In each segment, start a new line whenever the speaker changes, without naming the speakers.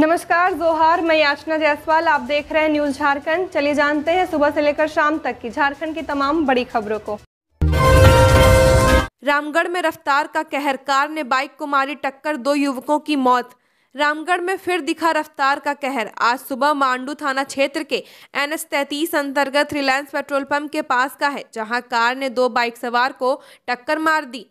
नमस्कार जोहार मैं याचना जायसवाल आप देख रहे हैं न्यूज झारखंड चलिए जानते हैं सुबह से लेकर शाम तक की झारखंड की तमाम बड़ी खबरों को रामगढ़ में रफ्तार का कहर कार ने बाइक को मारी टक्कर दो युवकों की मौत रामगढ़ में फिर दिखा रफ्तार का कहर आज सुबह मांडू थाना क्षेत्र के एन एस तैतीस अंतर्गत रिलायंस पेट्रोल पंप के पास का है जहां कार ने दो बाइक सवार को टक्कर मार दी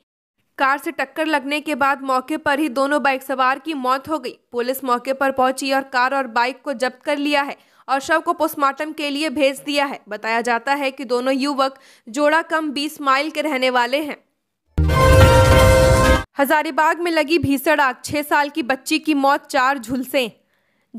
कार से टक्कर लगने के बाद मौके पर ही दोनों बाइक सवार की मौत हो गई पुलिस मौके पर पहुंची और कार और बाइक को जब्त कर लिया है और शव को पोस्टमार्टम के लिए भेज दिया है बताया जाता है कि दोनों युवक जोड़ा कम बीस माइल के रहने वाले हैं हजारीबाग में लगी भीषण आग छह साल की बच्ची की मौत चार झुलसे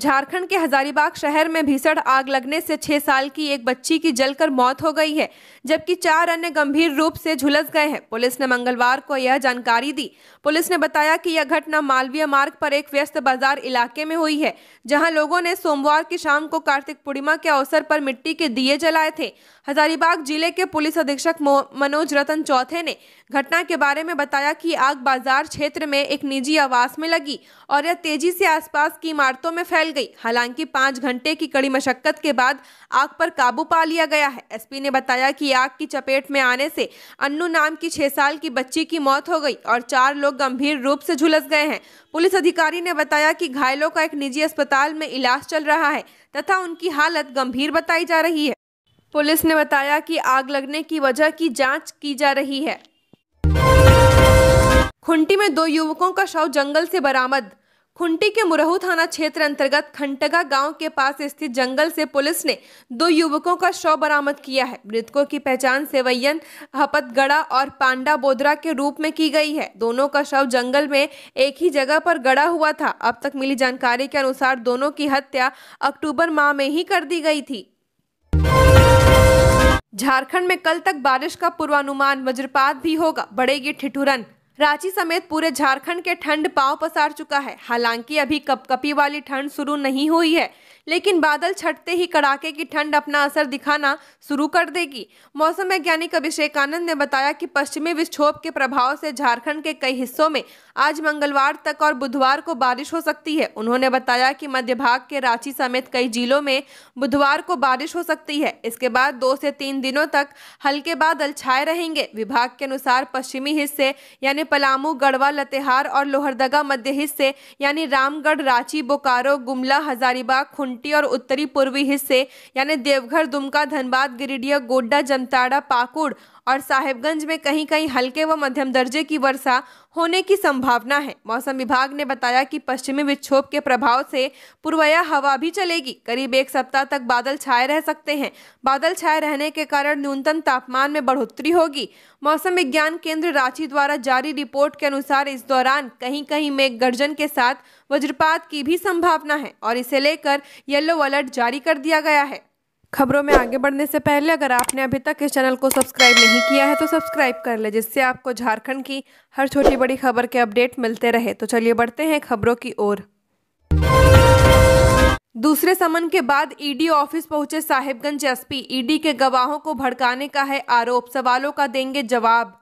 झारखंड के हजारीबाग शहर में भीषण आग लगने से छह साल की एक बच्ची की जलकर मौत हो गई है जबकि चार अन्य गंभीर रूप से झुलस गए हैं पुलिस ने मंगलवार को यह जानकारी दी पुलिस ने बताया कि यह घटना मालवीय मार्ग पर एक व्यस्त बाजार इलाके में हुई है जहां लोगों ने सोमवार की शाम को कार्तिक पूर्णिमा के अवसर पर मिट्टी के दिए जलाए थे हजारीबाग जिले के पुलिस अधीक्षक मनोज रतन चौथे ने घटना के बारे में बताया कि आग बाजार क्षेत्र में एक निजी आवास में लगी और यह तेजी से आसपास की इमारतों में फैल गई हालांकि पाँच घंटे की कड़ी मशक्कत के बाद आग पर काबू पा लिया गया है एसपी ने बताया कि आग की चपेट में आने से अन्नू नाम की छह साल की बच्ची की मौत हो गई और चार लोग लोग गंभीर रूप से झुलस गए हैं पुलिस अधिकारी ने बताया कि घायलों का एक निजी अस्पताल में इलाज चल रहा है तथा उनकी हालत गंभीर बताई जा रही है पुलिस ने बताया कि आग लगने की वजह की जांच की जा रही है खुंटी में दो युवकों का शव जंगल से बरामद खुंटी के मुरहू थाना क्षेत्र अंतर्गत खंटगा गांव के पास स्थित जंगल से पुलिस ने दो युवकों का शव बरामद किया है मृतकों की पहचान सेवैयन हपतगड़ा और पांडा बोदरा के रूप में की गई है दोनों का शव जंगल में एक ही जगह पर गड़ा हुआ था अब तक मिली जानकारी के अनुसार दोनों की हत्या अक्टूबर माह में ही कर दी गई थी झारखंड में कल तक बारिश का पूर्वानुमान वज्रपात भी होगा बढ़ेगी ठिठुरन रांची समेत पूरे झारखंड के ठंड पांव पसार चुका है हालांकि अभी कपकपी वाली ठंड शुरू नहीं हुई है लेकिन बादल छटते ही कड़ाके की ठंड अपना असर दिखाना शुरू कर देगी मौसम वैज्ञानिक अभिषेक आनंद ने बताया कि पश्चिमी विक्षोभ के प्रभाव से झारखंड के कई हिस्सों में आज मंगलवार तक और बुधवार को बारिश हो सकती है उन्होंने बताया कि मध्य भाग के रांची समेत कई जिलों में बुधवार को बारिश हो सकती है इसके बाद दो से तीन दिनों तक हल्के बादल छाए रहेंगे विभाग के अनुसार पश्चिमी हिस्से यानी पलामू गढ़वा लतेहार और लोहरदगा मध्य हिस्से यानी रामगढ़ रांची बोकारो गुमला हजारीबाग खुंड खूंटी और उत्तरी पूर्वी हिस्से यानी देवघर दुमका धनबाद गिरिडीह गोड्डा जमताड़ा पाकुड़ और साहेबगंज में कहीं कहीं हल्के व मध्यम दर्जे की वर्षा होने की संभावना है मौसम विभाग ने बताया कि पश्चिमी विक्षोभ के प्रभाव से पूर्वया हवा भी चलेगी करीब एक सप्ताह तक बादल छाए रह सकते हैं बादल छाए रहने के कारण न्यूनतम तापमान में बढ़ोतरी होगी मौसम विज्ञान केंद्र रांची द्वारा जारी रिपोर्ट के अनुसार इस दौरान कहीं कहीं मेघ गर्जन के साथ वज्रपात की भी संभावना है और इसे लेकर येलो अलर्ट जारी कर दिया गया है खबरों में आगे बढ़ने से पहले अगर आपने अभी तक इस चैनल को सब्सक्राइब नहीं किया है तो सब्सक्राइब कर ले जिससे आपको झारखंड की हर छोटी बड़ी खबर के अपडेट मिलते रहे तो चलिए बढ़ते हैं खबरों की ओर दूसरे समन के बाद ईडी ऑफिस पहुंचे साहिबगंज एसपी ईडी के गवाहों को भड़काने का है आरोप सवालों का देंगे जवाब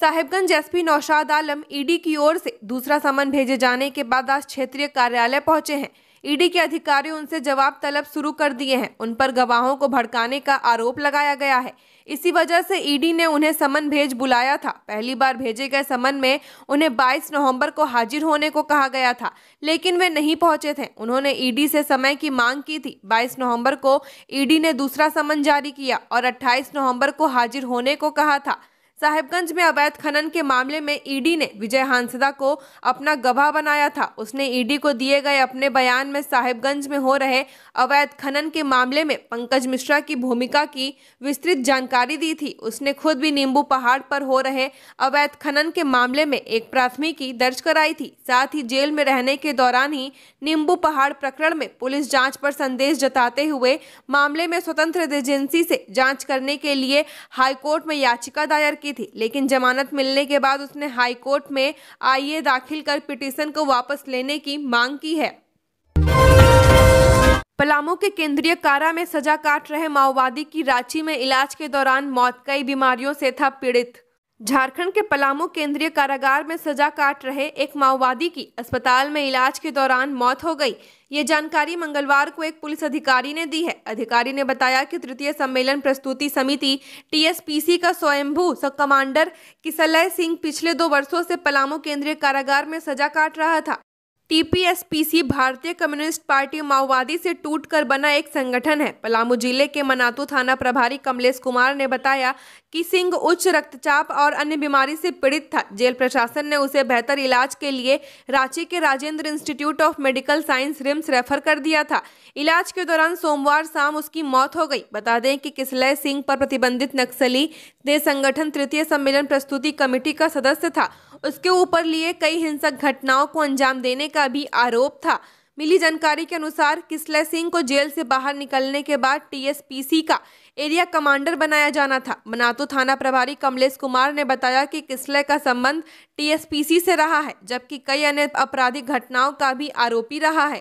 साहिबगंज एसपी नौशाद आलम ईडी की ओर से दूसरा समन भेजे जाने के बाद आज क्षेत्रीय कार्यालय पहुंचे हैं ईडी के अधिकारियों उनसे जवाब तलब शुरू कर दिए हैं उन पर गवाहों को भड़काने का आरोप लगाया गया है इसी वजह से ईडी ने उन्हें समन भेज बुलाया था पहली बार भेजे गए समन में उन्हें 22 नवंबर को हाजिर होने को कहा गया था लेकिन वे नहीं पहुंचे थे उन्होंने ईडी से समय की मांग की थी 22 नवंबर को ईडी ने दूसरा समन जारी किया और 28 नवंबर को हाजिर होने को कहा था साहिबगंज में अवैध खनन के मामले में ईडी ने विजय हांसदा को अपना गवाह बनाया था उसने ईडी को दिए गए अपने बयान में साहेबगंज में हो रहे अवैध खनन के मामले में पंकज मिश्रा की भूमिका की विस्तृत जानकारी दी थी उसने खुद भी नींबू पहाड़ पर हो रहे अवैध खनन के मामले में एक प्राथमिकी दर्ज कराई थी साथ ही जेल में रहने के दौरान ही नींबू पहाड़ प्रकरण में पुलिस जांच पर संदेश जताते हुए मामले में स्वतंत्र एजेंसी से जांच करने के लिए हाईकोर्ट में याचिका दायर की की थी लेकिन जमानत मिलने के बाद उसने हाईकोर्ट में आईए दाखिल कर पिटीशन को वापस लेने की मांग की है पलामू के केंद्रीय कारा में सजा काट रहे माओवादी की रांची में इलाज के दौरान मौत कई बीमारियों से था पीड़ित झारखंड के पलामू केंद्रीय कारागार में सजा काट रहे एक माओवादी की अस्पताल में इलाज के दौरान मौत हो गई ये जानकारी मंगलवार को एक पुलिस अधिकारी ने दी है अधिकारी ने बताया कि तृतीय सम्मेलन प्रस्तुति समिति टीएसपीसी का स्वयंभू सब कमांडर किसलय सिंह पिछले दो वर्षों से पलामू केंद्रीय कारागार में सजा काट रहा था टीपीएसपीसी भारतीय कम्युनिस्ट पार्टी माओवादी से टूटकर बना एक संगठन है पलामू जिले के मनातू थाना प्रभारी कमलेश कुमार ने बताया कि सिंह उच्च रक्तचाप और अन्य बीमारी से पीड़ित था जेल प्रशासन ने उसे बेहतर इलाज के लिए रांची के Rajendra institute of medical science RIMS refer कर दिया था इलाज के दौरान सोमवार शाम उसकी मौत हो गई बता दें कि किसलय सिंह पर प्रतिबंधित नक्सली दे संगठन तृतीय सम्मेलन प्रस्तुति कमेटी का सदस्य था उसके ऊपर लिए कई हिंसक घटनाओं को अंजाम देने का भी आरोप था मिली जानकारी के अनुसार किसलय सिंह को जेल से बाहर निकलने के बाद टीएसपीसी का एरिया कमांडर बनाया जाना था मनातू थाना प्रभारी कमलेश कुमार ने बताया कि किसलय का संबंध टीएसपीसी से रहा है जबकि कई अन्य आपराधिक घटनाओं का भी आरोपी रहा है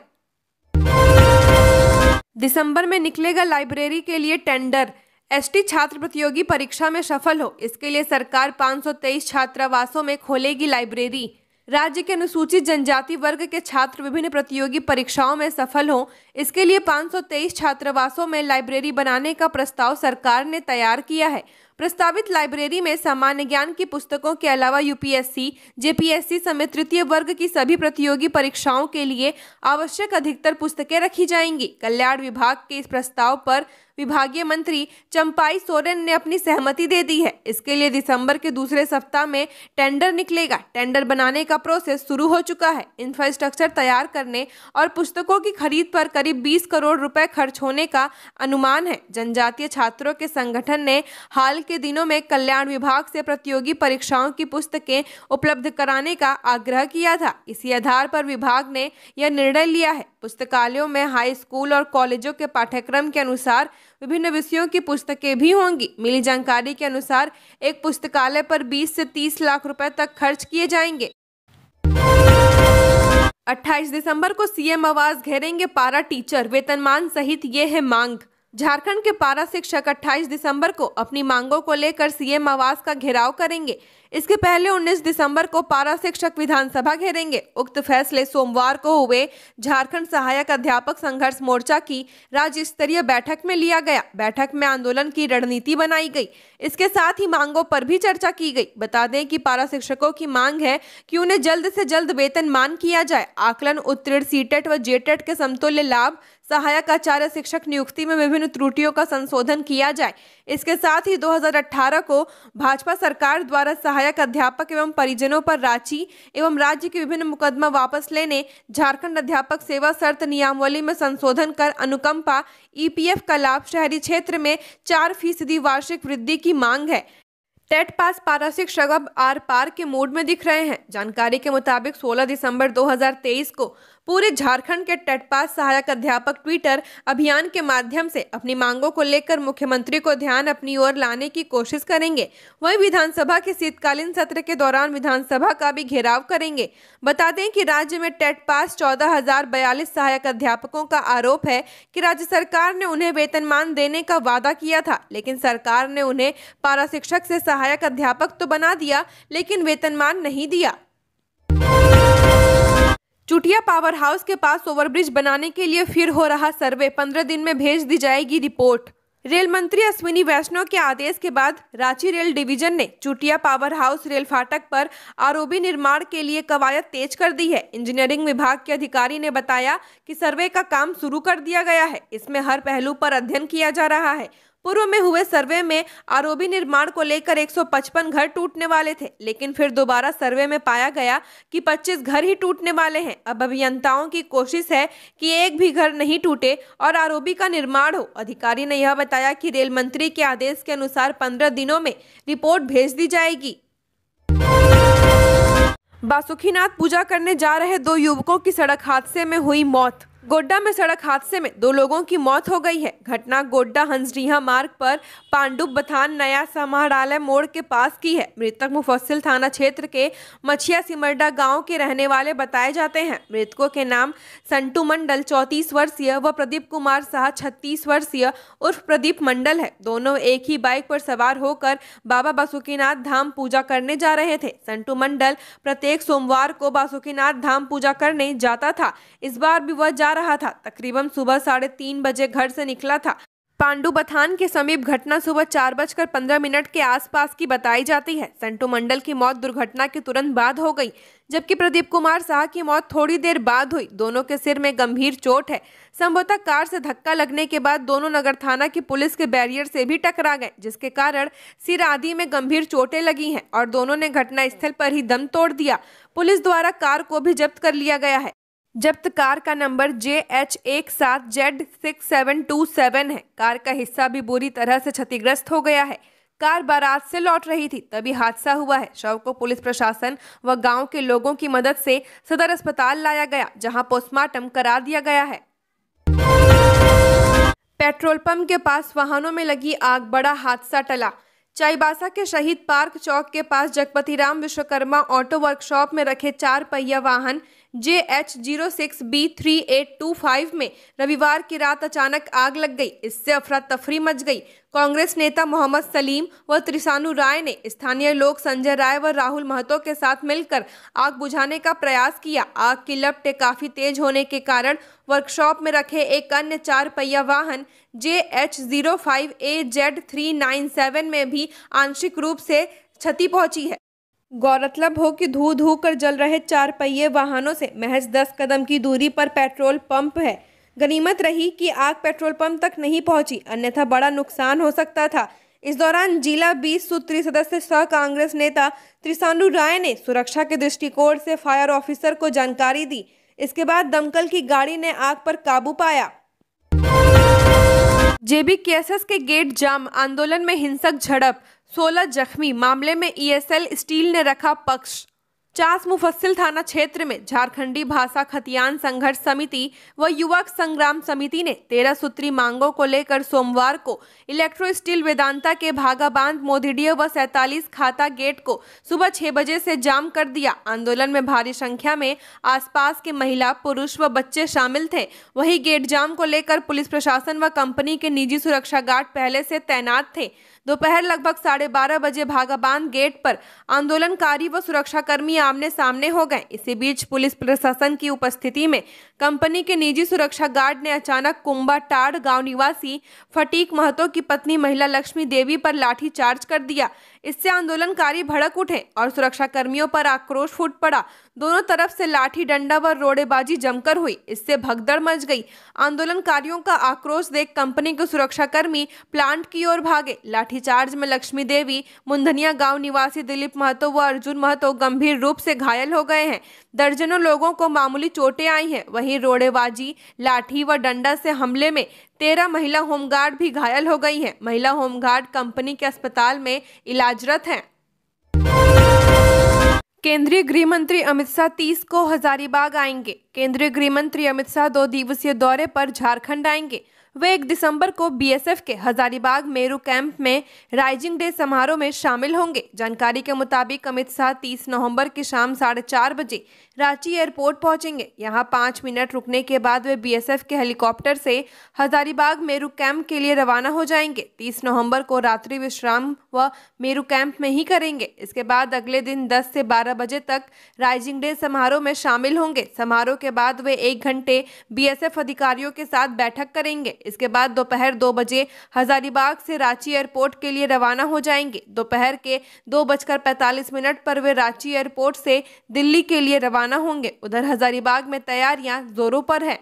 दिसंबर में निकलेगा लाइब्रेरी के लिए टेंडर एसटी छात्र प्रतियोगी परीक्षा में सफल हो इसके लिए सरकार 523 छात्रावासों में खोलेगी लाइब्रेरी राज्य के अनुसूचित जनजाति वर्ग के छात्र विभिन्न प्रतियोगी परीक्षाओं में सफल हो इसके लिए 523 छात्रावासों में लाइब्रेरी बनाने का प्रस्ताव सरकार ने तैयार किया है प्रस्तावित लाइब्रेरी में सामान्य ज्ञान की पुस्तकों के अलावा यूपीएससी जेपीएससी समेत तृतीय वर्ग की सभी प्रतियोगी परीक्षाओं के लिए आवश्यक अधिकतर पुस्तकें रखी जाएंगी कल्याण विभाग के इस प्रस्ताव पर विभागीय मंत्री चंपाई सोरेन ने अपनी सहमति दे दी है इसके लिए दिसंबर के दूसरे सप्ताह में टेंडर निकलेगा टेंडर बनाने का प्रोसेस शुरू हो चुका है इंफ्रास्ट्रक्चर तैयार करने और पुस्तकों की खरीद पर करीब 20 करोड़ रुपए खर्च होने का अनुमान है जनजातीय छात्रों के संगठन ने हाल के दिनों में कल्याण विभाग से प्रतियोगी परीक्षाओं की पुस्तकें उपलब्ध कराने का आग्रह किया था इसी आधार पर विभाग ने यह निर्णय लिया है पुस्तकालयों में हाई स्कूल और कॉलेजों के पाठ्यक्रम के अनुसार विभिन्न विषयों की पुस्तकें भी होंगी मिली जानकारी के अनुसार एक पुस्तकालय पर 20 से 30 लाख रुपए तक खर्च किए जाएंगे 28 दिसंबर को सीएम आवाज घेरेंगे पारा टीचर वेतनमान सहित ये है मांग झारखंड के पारा शिक्षक 28 दिसंबर को अपनी मांगों को लेकर सीएम आवास का घेराव करेंगे इसके पहले 19 दिसंबर को पारा शिक्षक विधानसभा घेरेंगे उक्त फैसले सोमवार को हुए झारखंड सहायक अध्यापक संघर्ष मोर्चा की राज्य स्तरीय बैठक में लिया गया बैठक में आंदोलन की रणनीति बनाई गई इसके साथ ही मांगों पर भी चर्चा की गई बता दें कि पारा शिक्षकों की मांग है कि उन्हें जल्द से जल्द वेतन मान किया जाए आकलन उत्तीर्ण सीटेट व जेटेट के समतुल्य लाभ सहायक आचार्य शिक्षक नियुक्ति में विभिन्न त्रुटियों का संशोधन किया जाए इसके साथ ही 2018 को भाजपा सरकार द्वारा सहायक अध्यापक एवं परिजनों पर रांची एवं राज्य के विभिन्न मुकदमा वापस लेने झारखंड अध्यापक सेवा शर्त नियमावली में संशोधन कर अनुकंपा ईपीएफ का लाभ शहरी क्षेत्र में चार फीसदी वार्षिक वृद्धि की मांग है टेट पास पारा शगब आर पार के मोड में दिख रहे हैं जानकारी के मुताबिक 16 दिसंबर 2023 को पूरे झारखंड के पास सहायक अध्यापक ट्विटर अभियान के माध्यम से अपनी मांगों को लेकर मुख्यमंत्री को ध्यान अपनी ओर लाने की कोशिश करेंगे वहीं विधानसभा के शीतकालीन सत्र के दौरान विधानसभा का भी घेराव करेंगे बता दें कि राज्य में टेट पास चौदह सहायक अध्यापकों का आरोप है कि राज्य सरकार ने उन्हें वेतनमान देने का वादा किया था लेकिन सरकार ने उन्हें पारा शिक्षक से सहायक अध्यापक तो बना दिया लेकिन वेतनमान नहीं दिया चुटिया पावर हाउस के पास ओवरब्रिज बनाने के लिए फिर हो रहा सर्वे पंद्रह दिन में भेज दी जाएगी रिपोर्ट रेल मंत्री अश्विनी वैष्णव के आदेश के बाद रांची रेल डिवीजन ने चुटिया पावर हाउस रेल फाटक पर आरओबी निर्माण के लिए कवायद तेज कर दी है इंजीनियरिंग विभाग के अधिकारी ने बताया कि सर्वे का काम शुरू कर दिया गया है इसमें हर पहलू पर अध्ययन किया जा रहा है पूर्व में हुए सर्वे में आरओबी निर्माण को लेकर 155 घर टूटने वाले थे लेकिन फिर दोबारा सर्वे में पाया गया कि 25 घर ही टूटने वाले हैं अब अभियंताओं की कोशिश है कि एक भी घर नहीं टूटे और आरओबी का निर्माण हो अधिकारी ने यह बताया कि रेल मंत्री के आदेश के अनुसार पंद्रह दिनों में रिपोर्ट भेज दी जाएगी बासुखीनाथ पूजा करने जा रहे दो युवकों की सड़क हादसे में हुई मौत गोड्डा में सड़क हादसे में दो लोगों की मौत हो गई है घटना गोड्डा हंसडीहा मार्ग पर पांडुप बथान नया समाहरणालय मोड़ के पास की है मृतक मुफस्सिल थाना क्षेत्र के मछिया सिमरडा गांव के रहने वाले बताए जाते हैं मृतकों के नाम संटू मंडल चौंतीस वर्षीय व प्रदीप कुमार शाह छत्तीस वर्षीय उर्फ प्रदीप मंडल है दोनों एक ही बाइक पर सवार होकर बाबा बासुकीनाथ धाम पूजा करने जा रहे थे संटू मंडल प्रत्येक सोमवार को बासुकीनाथ धाम पूजा करने जाता था इस बार भी वह जा जा रहा था तकरीबन सुबह साढ़े तीन बजे घर से निकला था पांडु बथान के समीप घटना सुबह चार बजकर पंद्रह मिनट के आसपास की बताई जाती है संटू मंडल की मौत दुर्घटना के तुरंत बाद हो गई जबकि प्रदीप कुमार शाह की मौत थोड़ी देर बाद हुई दोनों के सिर में गंभीर चोट है संभवतः कार से धक्का लगने के बाद दोनों नगर थाना की पुलिस के बैरियर से भी टकरा गए जिसके कारण सिर आदि में गंभीर चोटें लगी हैं और दोनों ने घटना स्थल पर ही दम तोड़ दिया पुलिस द्वारा कार को भी जब्त कर लिया गया है जब्त कार का नंबर जे एच एक सात Z six seven two seven है कार का हिस्सा भी बुरी तरह से क्षतिग्रस्त हो गया है कार बारात से लौट रही थी तभी हादसा हुआ है शव को पुलिस प्रशासन व गांव के लोगों की मदद से सदर अस्पताल लाया गया जहां पोस्टमार्टम करा दिया गया है पेट्रोल पंप के पास वाहनों में लगी आग बड़ा हादसा टला चाईबासा के शहीद पार्क चौक के पास जगपति राम विश्वकर्मा ऑटो वर्कशॉप में रखे चार पहिया वाहन J H zero six B three eight two five में रविवार की रात अचानक आग लग गई इससे अफरा तफरी मच गई कांग्रेस नेता मोहम्मद सलीम व त्रिसानु राय ने स्थानीय लोग संजय राय व राहुल महतो के साथ मिलकर आग बुझाने का प्रयास किया आग की लपटें काफी तेज होने के कारण वर्कशॉप में रखे एक अन्य चार पहिया वाहन J H zero five A Z three nine seven में भी आंशिक रूप से क्षति पहुंची है गौरतलब हो कि धू धू कर जल रहे चार पहिए वाहनों से महज दस कदम की दूरी पर पेट्रोल पंप है गनीमत रही कि आग पेट्रोल पंप तक नहीं पहुंची अन्यथा बड़ा नुकसान हो सकता था इस दौरान जिला बीस सूत्री सदस्य सह कांग्रेस नेता त्रिसानु राय ने सुरक्षा के दृष्टिकोण से फायर ऑफिसर को जानकारी दी इसके बाद दमकल की गाड़ी ने आग पर काबू पाया जेबी केसेस के गेट जाम आंदोलन में हिंसक झड़प सोलह जख्मी मामले में ईएसएल e स्टील ने रखा पक्ष चास मुफस्सिल थाना क्षेत्र में झारखंडी भाषा खतियान संघर्ष समिति व युवक संग्राम समिति ने तेरह सूत्री मांगों को लेकर सोमवार को इलेक्ट्रो स्टील वेदांता के बांध मोधिडियो व सैतालीस खाता गेट को सुबह छह बजे से जाम कर दिया आंदोलन में भारी संख्या में आसपास के महिला पुरुष व बच्चे शामिल थे वही गेट जाम को लेकर पुलिस प्रशासन व कंपनी के निजी सुरक्षा गार्ड पहले से तैनात थे दोपहर लगभग साढ़े बारह बजे भागाबांध गेट पर आंदोलनकारी व सुरक्षाकर्मी आमने सामने हो गए इसी बीच पुलिस प्रशासन की उपस्थिति में कंपनी के निजी सुरक्षा गार्ड ने अचानक टाड़ गांव निवासी फटीक महतो की पत्नी महिला लक्ष्मी देवी पर लाठी चार्ज कर दिया इससे आंदोलनकारी भड़क उठे और सुरक्षा कर्मियों पर आक्रोश फूट पड़ा दोनों तरफ से लाठी डंडा व रोड़ेबाजी जमकर हुई इससे भगदड़ मच गई आंदोलनकारियों का आक्रोश देख कंपनी के सुरक्षाकर्मी प्लांट की ओर भागे लाठीचार्ज में लक्ष्मी देवी मुंधनिया गांव निवासी दिलीप महतो व अर्जुन महतो गंभीर रूप से घायल हो गए हैं दर्जनों लोगों को मामूली चोटें आई हैं वहीं रोड़ेबाजी लाठी व डंडा से हमले में तेरह महिला होमगार्ड भी घायल हो गई हैं महिला होमगार्ड कंपनी के अस्पताल में इलाजरत हैं केंद्रीय गृह मंत्री अमित शाह तीस को हजारीबाग आएंगे केंद्रीय गृह मंत्री अमित शाह दो दिवसीय दौरे पर झारखंड आएंगे वे एक दिसंबर को बीएसएफ के हजारीबाग मेरू कैंप में राइजिंग डे समारोह में शामिल होंगे जानकारी के मुताबिक अमित शाह 30 नवंबर की शाम साढ़े चार बजे रांची एयरपोर्ट पहुंचेंगे यहां पाँच मिनट रुकने के बाद वे बीएसएफ के हेलीकॉप्टर से हजारीबाग मेरू कैंप के लिए रवाना हो जाएंगे तीस नवम्बर को रात्रि विश्राम व मेरू कैंप में ही करेंगे इसके बाद अगले दिन दस से बारह बजे तक राइजिंग डे समारोह में शामिल होंगे समारोह के बाद वे एक घंटे बी अधिकारियों के साथ बैठक करेंगे इसके बाद दोपहर दो बजे हजारीबाग से रांची एयरपोर्ट के लिए रवाना हो जाएंगे दोपहर के दो बजकर पैंतालीस मिनट पर वे रांची एयरपोर्ट से दिल्ली के लिए रवाना होंगे उधर हजारीबाग में तैयारियां जोरों पर है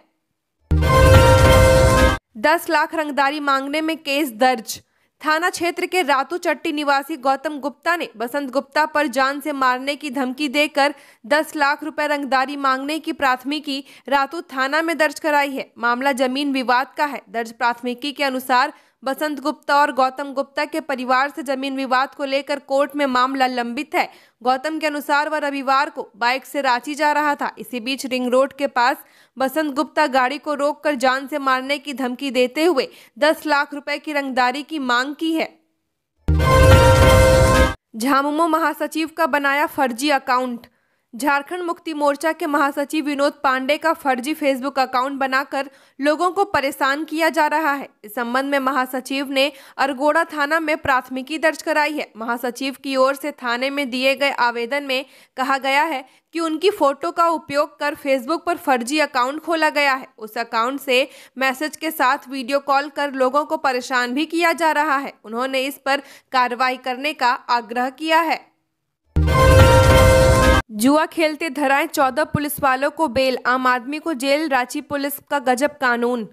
दस लाख रंगदारी मांगने में केस दर्ज थाना क्षेत्र के रातू चट्टी निवासी गौतम गुप्ता ने बसंत गुप्ता पर जान से मारने की धमकी देकर 10 लाख रुपए रंगदारी मांगने की प्राथमिकी रातू थाना में दर्ज कराई है मामला जमीन विवाद का है दर्ज प्राथमिकी के अनुसार बसंत गुप्ता और गौतम गुप्ता के परिवार से जमीन विवाद को लेकर कोर्ट में मामला लंबित है गौतम के अनुसार वह रविवार को बाइक से रांची जा रहा था इसी बीच रिंग रोड के पास बसंत गुप्ता गाड़ी को रोककर जान से मारने की धमकी देते हुए दस लाख रुपए की रंगदारी की मांग की है झामुमो महासचिव का बनाया फर्जी अकाउंट झारखंड मुक्ति मोर्चा के महासचिव विनोद पांडे का फर्जी फेसबुक अकाउंट बनाकर लोगों को परेशान किया जा रहा है इस संबंध में महासचिव ने अरगोड़ा थाना में प्राथमिकी दर्ज कराई है महासचिव की ओर से थाने में दिए गए आवेदन में कहा गया है कि उनकी फोटो का उपयोग कर फेसबुक पर फर्जी अकाउंट खोला गया है उस अकाउंट से मैसेज के साथ वीडियो कॉल कर लोगों को परेशान भी किया जा रहा है उन्होंने इस पर कार्रवाई करने का आग्रह किया है जुआ खेलते धराए चौदह पुलिस वालों को बेल आम आदमी को जेल रांची पुलिस का गजब कानून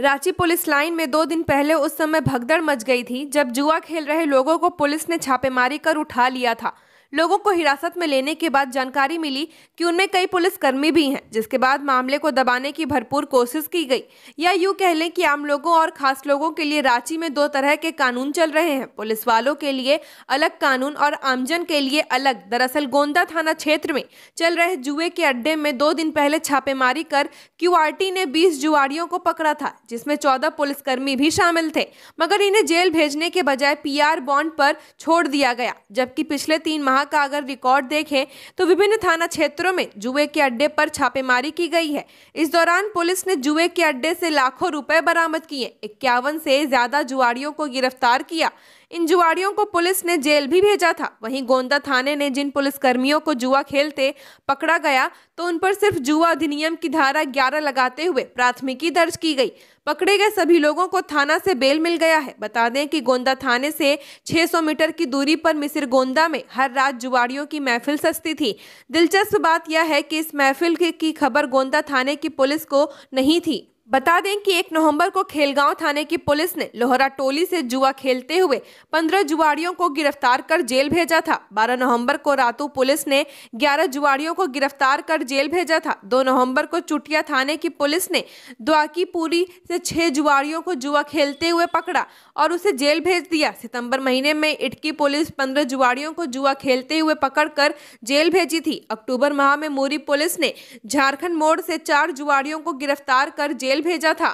रांची पुलिस लाइन में दो दिन पहले उस समय भगदड़ मच गई थी जब जुआ खेल रहे लोगों को पुलिस ने छापेमारी कर उठा लिया था लोगों को हिरासत में लेने के बाद जानकारी मिली कि उनमें कई पुलिसकर्मी भी हैं जिसके बाद मामले को दबाने की भरपूर कोशिश की गई या यूँ कह लें कि आम लोगों और खास लोगों के लिए रांची में दो तरह के कानून चल रहे हैं पुलिस वालों के लिए अलग कानून और आमजन के लिए अलग दरअसल गोंदा थाना क्षेत्र में चल रहे जुए के अड्डे में दो दिन पहले छापेमारी कर क्यू ने बीस जुआड़ियों को पकड़ा था जिसमें चौदह पुलिसकर्मी भी शामिल थे मगर इन्हें जेल भेजने के बजाय पी बॉन्ड पर छोड़ दिया गया जबकि पिछले तीन माह यहाँ का अगर रिकॉर्ड देखें तो विभिन्न थाना क्षेत्रों में जुए के अड्डे पर छापेमारी की गई है इस दौरान पुलिस ने जुए के अड्डे से लाखों रुपए बरामद किए इक्यावन से ज्यादा जुआड़ियों को गिरफ्तार किया इन जुआड़ियों को पुलिस ने जेल भी भेजा था वहीं गोंदा थाने ने जिन पुलिसकर्मियों को जुआ खेलते पकड़ा गया तो उन पर सिर्फ जुआ अधिनियम की धारा ग्यारह लगाते हुए प्राथमिकी दर्ज की गई पकड़े गए सभी लोगों को थाना से बेल मिल गया है बता दें कि गोंदा थाने से 600 मीटर की दूरी पर मिसिर गोंदा में हर रात जुआड़ियों की महफिल सस्ती थी दिलचस्प बात यह है कि इस महफिल की खबर गोंदा थाने की पुलिस को नहीं थी बता दें कि एक नवंबर को खेलगांव थाने की पुलिस ने लोहरा टोली से जुआ खेलते हुए पंद्रह जुआड़ियों को गिरफ्तार कर जेल भेजा था 12 नवंबर को रातू पुलिस ने 11 जुआड़ियों को गिरफ्तार कर जेल भेजा था 2 नवंबर को चुटिया थाने की पुलिस ने द्वाकीपुरी से छह जुआड़ियों को जुआ खेलते हुए पकड़ा और उसे जेल भेज दिया सितम्बर महीने में इटकी पुलिस पंद्रह जुआड़ियों को जुआ खेलते हुए पकड़ जेल भेजी थी अक्टूबर माह में मोरी पुलिस ने झारखंड मोड़ से चार जुआड़ियों को गिरफ्तार कर जेल जेल भेजा था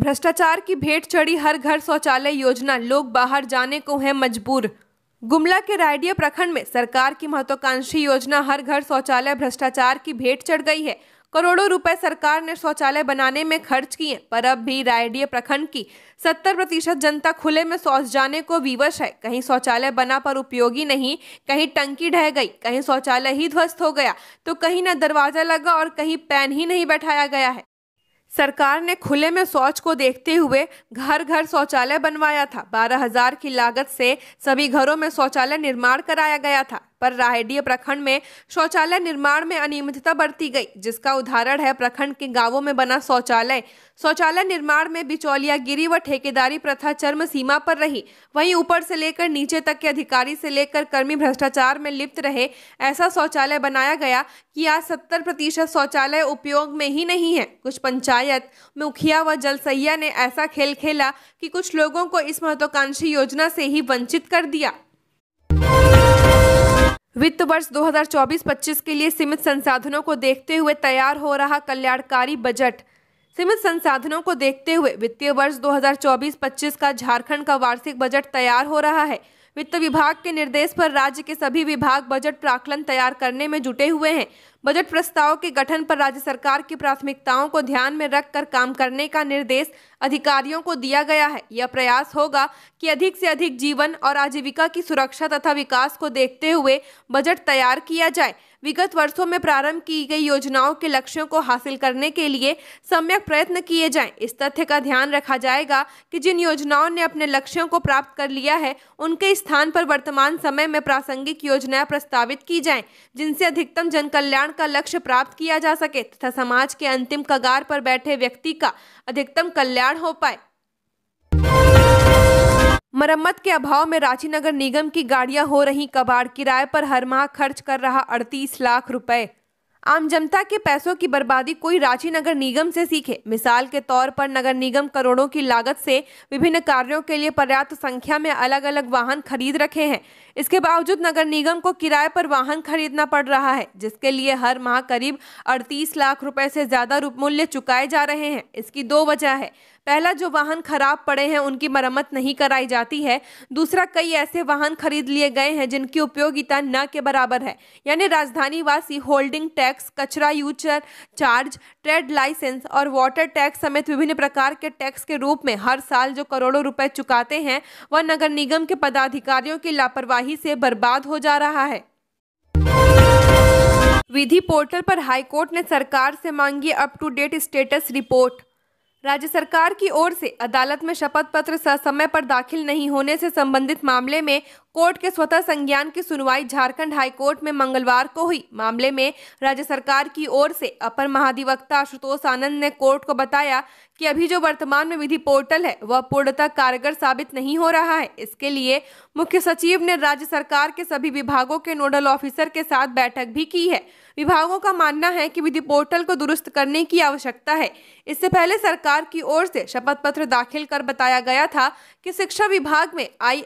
भ्रष्टाचार की भेंट चढ़ी हर घर शौचालय योजना लोग बाहर जाने को हैं मजबूर गुमला के रायडिया प्रखंड में सरकार की महत्वाकांक्षी योजना हर घर शौचालय भ्रष्टाचार की भेंट चढ़ गई है करोड़ों रुपए सरकार ने शौचालय बनाने में खर्च किए पर अब भी रायडीय प्रखंड की 70 प्रतिशत जनता खुले में शौच जाने को विवश है कहीं शौचालय बना पर उपयोगी नहीं कहीं टंकी ढह गई कहीं शौचालय ही ध्वस्त हो गया तो कहीं न दरवाजा लगा और कहीं पैन ही नहीं बैठाया गया है सरकार ने खुले में शौच को देखते हुए घर घर शौचालय बनवाया था बारह हजार की लागत से सभी घरों में शौचालय निर्माण कराया गया था पर राहेडीय प्रखंड में शौचालय निर्माण में अनियमितता बरती गई जिसका उदाहरण है प्रखंड के गांवों में बना शौचालय शौचालय निर्माण में बिचौलियागिरी व ठेकेदारी प्रथा चरम सीमा पर रही वहीं ऊपर से लेकर नीचे तक के अधिकारी से लेकर कर्मी भ्रष्टाचार में लिप्त रहे ऐसा शौचालय बनाया गया कि आज सत्तर प्रतिशत शौचालय उपयोग में ही नहीं है कुछ पंचायत मुखिया व जलसैया ने ऐसा खेल खेला कि कुछ लोगों को इस महत्वाकांक्षी योजना से ही वंचित कर दिया वित्त वर्ष 2024-25 के लिए सीमित संसाधनों को देखते हुए तैयार हो रहा कल्याणकारी बजट सीमित संसाधनों को देखते हुए वित्तीय वर्ष 2024-25 का झारखंड का वार्षिक बजट तैयार हो रहा है वित्त विभाग के निर्देश पर राज्य के सभी विभाग बजट प्राकलन तैयार करने में जुटे हुए हैं बजट प्रस्ताव के गठन पर राज्य सरकार की प्राथमिकताओं को ध्यान में रखकर काम करने का निर्देश अधिकारियों को दिया गया है यह प्रयास होगा कि अधिक से अधिक जीवन और आजीविका की सुरक्षा तथा विकास को देखते हुए बजट तैयार किया जाए विगत वर्षों में प्रारंभ की गई योजनाओं के लक्ष्यों को हासिल करने के लिए सम्यक प्रयत्न किए जाएं। इस तथ्य का ध्यान रखा जाएगा कि जिन योजनाओं ने अपने लक्ष्यों को प्राप्त कर लिया है उनके स्थान पर वर्तमान समय में प्रासंगिक योजनाएं प्रस्तावित की जाएं, जिनसे अधिकतम जनकल्याण कल्याण का लक्ष्य प्राप्त किया जा सके तथा समाज के अंतिम कगार पर बैठे व्यक्ति का अधिकतम कल्याण हो पाए मरम्मत के अभाव में रांची नगर निगम की गाड़ियां हो रही कबाड़ किराए पर हर माह खर्च कर रहा अड़तीस लाख रुपए आम जनता के पैसों की बर्बादी कोई रांची नगर निगम से सीखे मिसाल के तौर पर नगर निगम करोड़ों की लागत से विभिन्न कार्यों के लिए पर्याप्त संख्या में अलग अलग वाहन खरीद रखे हैं इसके बावजूद नगर निगम को किराए पर वाहन खरीदना पड़ रहा है जिसके लिए हर माह करीब अड़तीस लाख रुपए से ज़्यादा मूल्य चुकाए जा रहे हैं इसकी दो वजह है पहला जो वाहन खराब पड़े हैं उनकी मरम्मत नहीं कराई जाती है दूसरा कई ऐसे वाहन खरीद लिए गए हैं जिनकी उपयोगिता न के बराबर है यानी राजधानी वासी होल्डिंग टैक्स कचरा यूचर चार्ज ट्रेड लाइसेंस और वाटर टैक्स समेत विभिन्न प्रकार के टैक्स के रूप में हर साल जो करोड़ों रुपए चुकाते हैं वह नगर निगम के पदाधिकारियों की लापरवाही लापरवाही से बर्बाद हो जा रहा है विधि पोर्टल पर हाईकोर्ट ने सरकार से मांगी up to date status report राज्य सरकार की ओर से अदालत में शपथ पत्र समय पर दाखिल नहीं होने से संबंधित मामले में कोर्ट के स्वतः संज्ञान की सुनवाई झारखंड कोर्ट में मंगलवार को हुई मामले में राज्य सरकार की ओर से अपर महाधिवक्ता आशुतोष आनंद ने कोर्ट को बताया कि अभी जो वर्तमान में विधि पोर्टल है वह पूर्णतः कारगर साबित नहीं हो रहा है इसके लिए मुख्य सचिव ने राज्य सरकार के सभी विभागों के नोडल ऑफिसर के साथ बैठक भी की है विभागों का मानना है कि विधि पोर्टल को दुरुस्त करने की आवश्यकता है इससे पहले सरकार की ओर से शपथ पत्र दाखिल कर बताया गया था कि शिक्षा विभाग में आई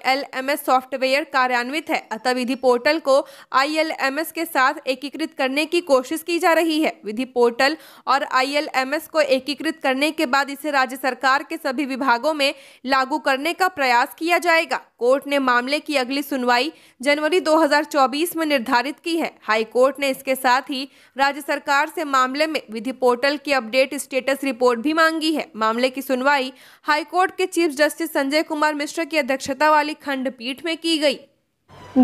सॉफ्टवेयर लेयर कार्यान्वित है अतः विधि पोर्टल को आईएलएमएस के साथ एकीकृत करने की कोशिश की जा रही है विधि पोर्टल और आईएलएमएस को एकीकृत करने के बाद इसे राज्य सरकार के सभी विभागों में लागू करने का प्रयास किया जाएगा कोर्ट ने मामले की अगली सुनवाई जनवरी 2024 में निर्धारित की है हाई कोर्ट ने इसके साथ ही राज्य सरकार से मामले में विधि पोर्टल की अपडेट स्टेटस रिपोर्ट भी मांगी है मामले की सुनवाई हाई कोर्ट के चीफ जस्टिस संजय कुमार मिश्रा की अध्यक्षता वाली खंडपीठ में की गई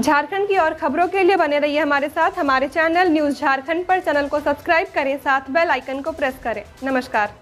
झारखंड की और खबरों के लिए बने रहिए हमारे साथ हमारे चैनल न्यूज झारखंड पर चैनल को सब्सक्राइब करें साथ बेल आइकन को प्रेस करें नमस्कार